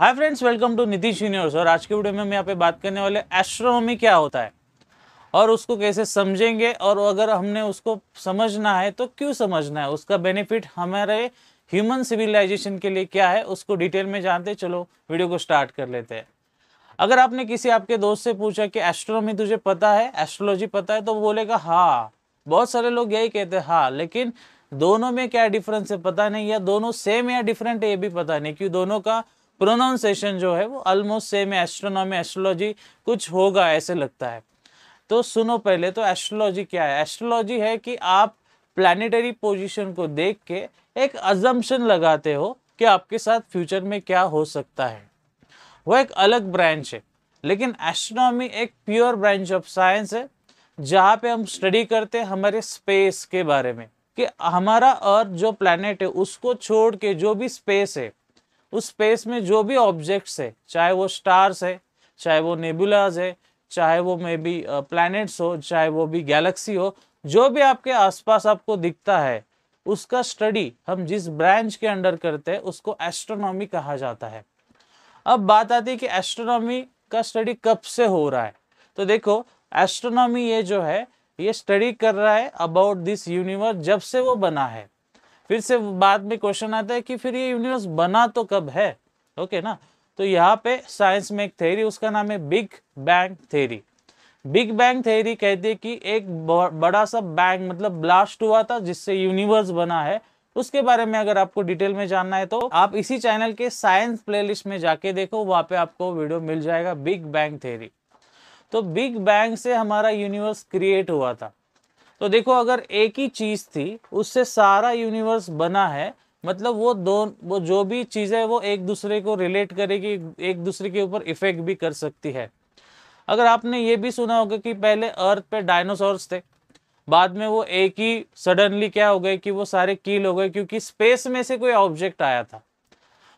hi friends welcome to Nitish universe और आज के वीडियो में हम यहाँ पे बात करने वाले एस्ट्रोनॉमी क्या होता है और उसको कैसे समझेंगे और अगर हमने उसको समझना है तो क्यों समझना है उसका बेनिफिट हमारे ह्यूमन सिविलाइजेशन के लिए क्या है उसको डिटेल में जानते चलो वीडियो को स्टार्ट कर लेते हैं अगर आपने किसी आपके दोस्त से पूछा कि एस्ट्रोनॉमी तुझे पता है एस्ट्रोलॉजी पता है तो बोलेगा हाँ बहुत सारे लोग यही कहते हैं हाँ लेकिन दोनों में क्या डिफरेंस है पता नहीं या दोनों सेम या डिफरेंट है ये भी पता नहीं क्यों दोनों का प्रोनाउंसिएशन जो है वो ऑलमोस्ट सेम है एस्ट्रोनॉमी एस्ट्रोलॉजी कुछ होगा ऐसे लगता है तो सुनो पहले तो एस्ट्रोलॉजी क्या है एस्ट्रोलॉजी है कि आप प्लानिटरी पोजिशन को देख के एक अजम्पन लगाते हो कि आपके साथ फ्यूचर में क्या हो सकता है वो एक अलग ब्रांच है लेकिन एस्ट्रोनॉमी एक प्योर ब्रांच ऑफ साइंस है जहाँ पे हम स्टडी करते हैं हमारे स्पेस के बारे में कि हमारा अर्थ जो प्लानिट है उसको छोड़ के जो भी स्पेस है उस स्पेस में जो भी ऑब्जेक्ट्स है चाहे वो स्टार्स है चाहे वो नेबुलाज है चाहे वो मे बी प्लैनेट्स हो चाहे वो भी गैलेक्सी हो जो भी आपके आसपास आपको दिखता है उसका स्टडी हम जिस ब्रांच के अंडर करते हैं उसको एस्ट्रोनॉमी कहा जाता है अब बात आती है कि एस्ट्रोनॉमी का स्टडी कब से हो रहा है तो देखो एस्ट्रोनॉमी ये जो है ये स्टडी कर रहा है अबाउट दिस यूनिवर्स जब से वो बना है फिर से बाद में क्वेश्चन आता है कि फिर ये यूनिवर्स बना तो कब है ओके ना तो यहाँ पे साइंस में एक थेरी उसका नाम है big bang theory big bang theory कहती है कि एक बड़ा सा बैंग मतलब ब्लास्ट हुआ था जिससे यूनिवर्स बना है उसके बारे में अगर आपको डिटेल में जानना है तो आप इसी चैनल के साइंस प्लेलिस्ट में जाके देखो वहाँ पे आपको वीडियो मिल जाएगा बिग बैंग थेरी तो बिग बैंग से हमारा यूनिवर्स क्रिएट हुआ था तो देखो अगर एक ही चीज़ थी उससे सारा यूनिवर्स बना है मतलब वो दो वो जो भी चीज़ें वो एक दूसरे को रिलेट करेगी एक दूसरे के ऊपर इफेक्ट भी कर सकती है अगर आपने ये भी सुना होगा कि पहले अर्थ पे डायनासोर्स थे बाद में वो एक ही सडनली क्या हो गए कि वो सारे कील हो गए क्योंकि स्पेस में से कोई ऑब्जेक्ट आया था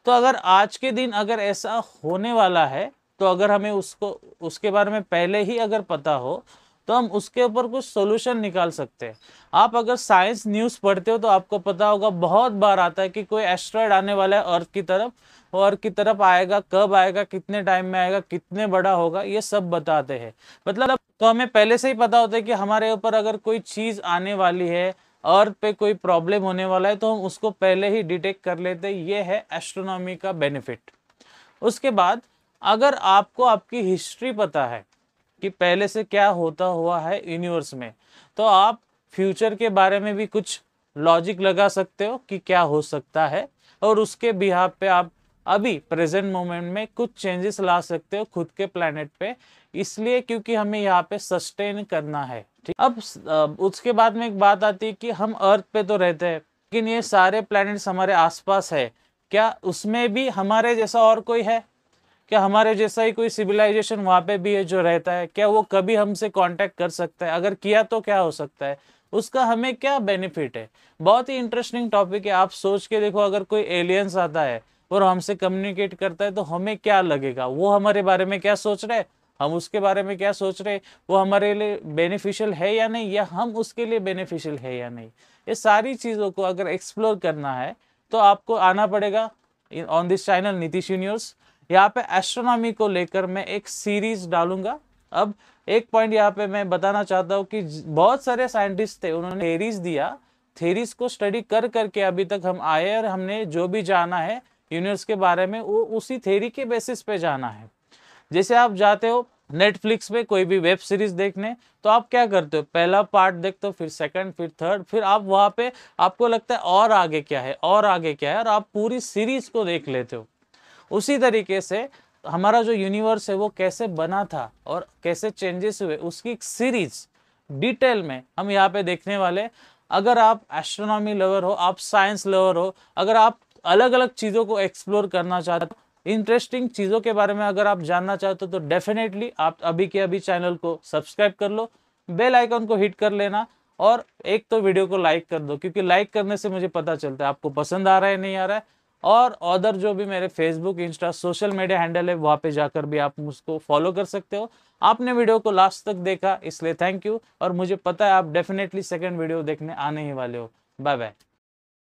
तो अगर आज के दिन अगर ऐसा होने वाला है तो अगर हमें उसको उसके बारे में पहले ही अगर पता हो तो हम उसके ऊपर कुछ सोल्यूशन निकाल सकते हैं आप अगर साइंस न्यूज़ पढ़ते हो तो आपको पता होगा बहुत बार आता है कि कोई एस्ट्रॉयड आने वाला है अर्थ की तरफ और की तरफ आएगा कब आएगा कितने टाइम में आएगा कितने बड़ा होगा ये सब बताते हैं मतलब तो हमें पहले से ही पता होता है कि हमारे ऊपर अगर कोई चीज़ आने वाली है अर्थ पे कोई प्रॉब्लम होने वाला है तो हम उसको पहले ही डिटेक्ट कर लेते हैं ये है एस्ट्रोनॉमी का बेनिफिट उसके बाद अगर आपको आपकी हिस्ट्री पता है कि पहले से क्या होता हुआ है यूनिवर्स में तो आप फ्यूचर के बारे में भी कुछ लॉजिक लगा सकते हो कि क्या हो सकता है और उसके बिहाब पे आप अभी प्रेजेंट मोमेंट में कुछ चेंजेस ला सकते हो खुद के प्लानट पे इसलिए क्योंकि हमें यहाँ पे सस्टेन करना है ठीक अब उसके बाद में एक बात आती है कि हम अर्थ पे तो रहते हैं लेकिन ये सारे प्लैनेट्स हमारे आसपास है क्या उसमें भी हमारे जैसा और कोई है क्या हमारे जैसा ही कोई सिविलाइजेशन वहाँ पे भी है जो रहता है क्या वो कभी हमसे कांटेक्ट कर सकता है अगर किया तो क्या हो सकता है उसका हमें क्या बेनिफिट है बहुत ही इंटरेस्टिंग टॉपिक है आप सोच के देखो अगर कोई एलियंस आता है और हमसे कम्युनिकेट करता है तो हमें क्या लगेगा वो हमारे बारे में क्या सोच रहे हैं हम उसके बारे में क्या सोच रहे हैं वो हमारे लिए बेनिफिशियल है या नहीं या हम उसके लिए बेनिफिशियल है या नहीं ये सारी चीज़ों को अगर एक्सप्लोर करना है तो आपको आना पड़ेगा on this channel Nitish universe यहाँ पे एस्ट्रोनॉमी को लेकर मैं एक सीरीज डालूंगा अब एक पॉइंट यहाँ पे मैं बताना चाहता हूँ कि बहुत सारे साइंटिस्ट थे उन्होंने थेरीज दिया थेरीज को स्टडी कर करके अभी तक हम आए और हमने जो भी जाना है यूनिवर्स के बारे में वो उसी थेरी के बेसिस पे जाना है जैसे आप जाते हो नेटफ्लिक्स पे कोई भी वेब सीरीज देखने तो आप क्या करते हो पहला पार्ट देखते हो फिर सेकंड फिर थर्ड फिर आप वहाँ पे आपको लगता है और आगे क्या है और आगे क्या है और आप पूरी सीरीज को देख लेते हो उसी तरीके से हमारा जो यूनिवर्स है वो कैसे बना था और कैसे चेंजेस हुए उसकी एक सीरीज डिटेल में हम यहाँ पे देखने वाले अगर आप एस्ट्रोनॉमी लवर हो आप साइंस लवर हो अगर आप अलग अलग चीज़ों को एक्सप्लोर करना चाहते हो इंटरेस्टिंग चीज़ों के बारे में अगर आप जानना चाहते हो तो डेफिनेटली आप अभी के अभी चैनल को सब्सक्राइब कर लो बेल आइकन को हिट कर लेना और एक तो वीडियो को लाइक कर दो क्योंकि लाइक करने से मुझे पता चलता है आपको पसंद आ रहा है नहीं आ रहा है और अदर जो भी मेरे Facebook Insta social media handle है वहाँ पे जाकर भी आप मुझको फॉलो कर सकते हो आपने वीडियो को लास्ट तक देखा इसलिए थैंक यू और मुझे पता है आप डेफिनेटली सेकेंड वीडियो देखने आने ही वाले हो बाय बाय